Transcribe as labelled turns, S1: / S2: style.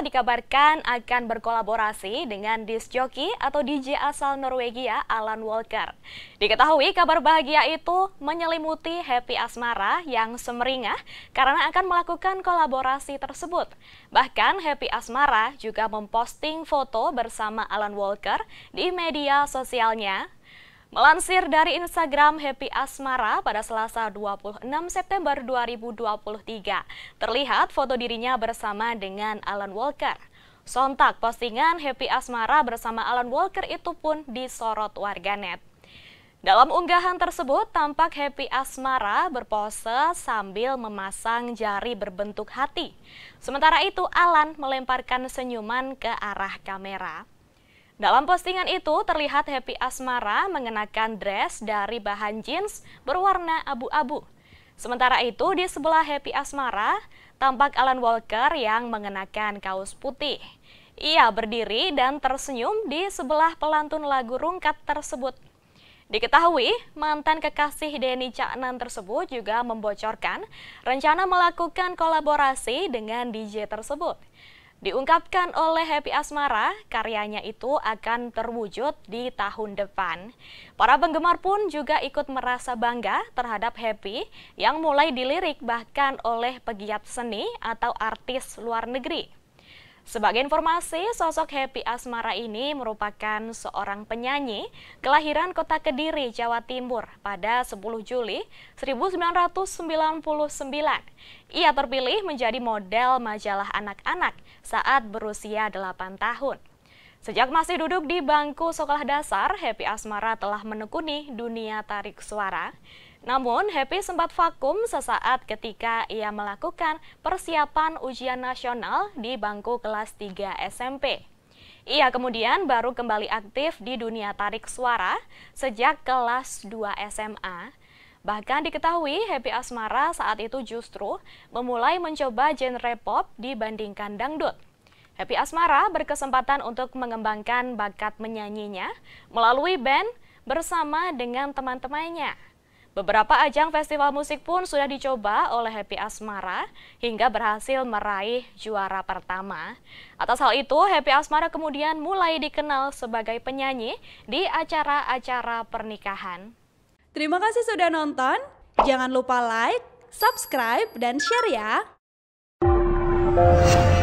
S1: dikabarkan akan berkolaborasi dengan disjoki atau DJ asal Norwegia Alan Walker. Diketahui kabar bahagia itu menyelimuti Happy Asmara yang semeringah karena akan melakukan kolaborasi tersebut. Bahkan Happy Asmara juga memposting foto bersama Alan Walker di media sosialnya Melansir dari Instagram Happy Asmara pada Selasa 26 September 2023, terlihat foto dirinya bersama dengan Alan Walker. Sontak postingan Happy Asmara bersama Alan Walker itu pun disorot warganet. Dalam unggahan tersebut, tampak Happy Asmara berpose sambil memasang jari berbentuk hati. Sementara itu, Alan melemparkan senyuman ke arah kamera. Dalam postingan itu terlihat Happy Asmara mengenakan dress dari bahan jeans berwarna abu-abu. Sementara itu di sebelah Happy Asmara tampak Alan Walker yang mengenakan kaos putih. Ia berdiri dan tersenyum di sebelah pelantun lagu rungkat tersebut. Diketahui, mantan kekasih Denny Caknan tersebut juga membocorkan rencana melakukan kolaborasi dengan DJ tersebut. Diungkapkan oleh Happy Asmara, karyanya itu akan terwujud di tahun depan. Para penggemar pun juga ikut merasa bangga terhadap Happy yang mulai dilirik bahkan oleh pegiat seni atau artis luar negeri. Sebagai informasi, sosok Happy Asmara ini merupakan seorang penyanyi kelahiran kota Kediri, Jawa Timur pada 10 Juli 1999. Ia terpilih menjadi model majalah anak-anak saat berusia 8 tahun. Sejak masih duduk di bangku sekolah dasar, Happy Asmara telah menekuni dunia tarik suara. Namun, Happy sempat vakum sesaat ketika ia melakukan persiapan ujian nasional di bangku kelas 3 SMP. Ia kemudian baru kembali aktif di dunia tarik suara sejak kelas 2 SMA. Bahkan diketahui Happy Asmara saat itu justru memulai mencoba genre pop dibandingkan dangdut. Happy Asmara berkesempatan untuk mengembangkan bakat menyanyinya melalui band bersama dengan teman-temannya. Beberapa ajang festival musik pun sudah dicoba oleh Happy Asmara hingga berhasil meraih juara pertama. Atas hal itu, Happy Asmara kemudian mulai dikenal sebagai penyanyi di acara-acara pernikahan. Terima kasih sudah nonton. Jangan lupa like, subscribe, dan share ya.